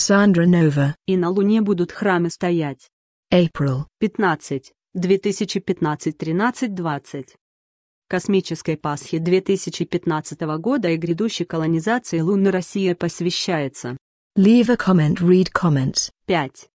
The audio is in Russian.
Сандра Нова. И на Луне будут храмы стоять. April. 15. 2015-13-20. Космической Пасхи 2015 года и грядущей колонизации Луны Россия посвящается. Leave a comment, read comments. 5.